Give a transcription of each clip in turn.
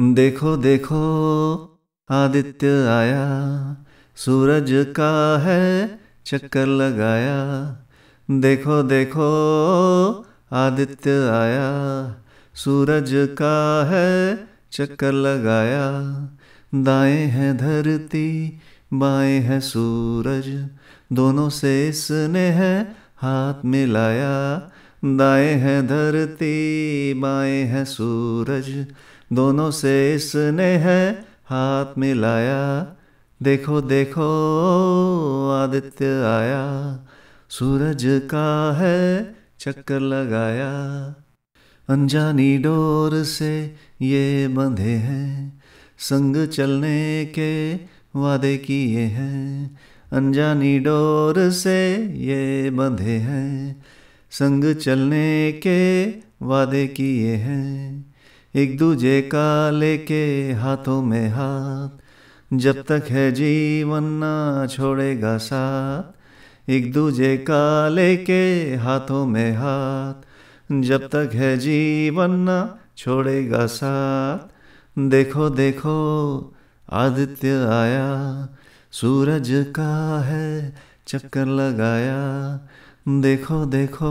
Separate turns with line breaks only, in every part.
देखो देखो आदित्य आया सूरज का है चक्कर लगाया देखो देखो आदित्य आया सूरज का है चक्कर लगाया दाएं है धरती बाएं है सूरज दोनों से इसने है हाथ मिलाया दाएं है धरती बाएं है सूरज दोनों से इसने है हाथ मिलाया देखो देखो आदित्य आया सूरज का है चक्कर लगाया अनजानी डोर से ये बंधे हैं संग चलने के वादे किए हैं अनजानी डोर से ये बंधे हैं संग चलने के वादे किए हैं एक दूजे का लेके हाथों में हाथ जब तक है जीवन ना छोड़ेगा साथ एक दूजे का लेके हाथों में हाथ जब तक है जीवन ना छोड़ेगा साथ देखो देखो आदित्य आया सूरज का है चक्कर लगाया देखो देखो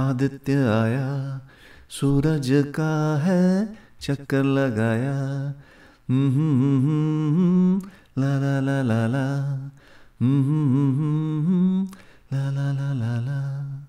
आदित्य आया सूरज का है चक्कर लगाया हम्म ला ला ला ला ला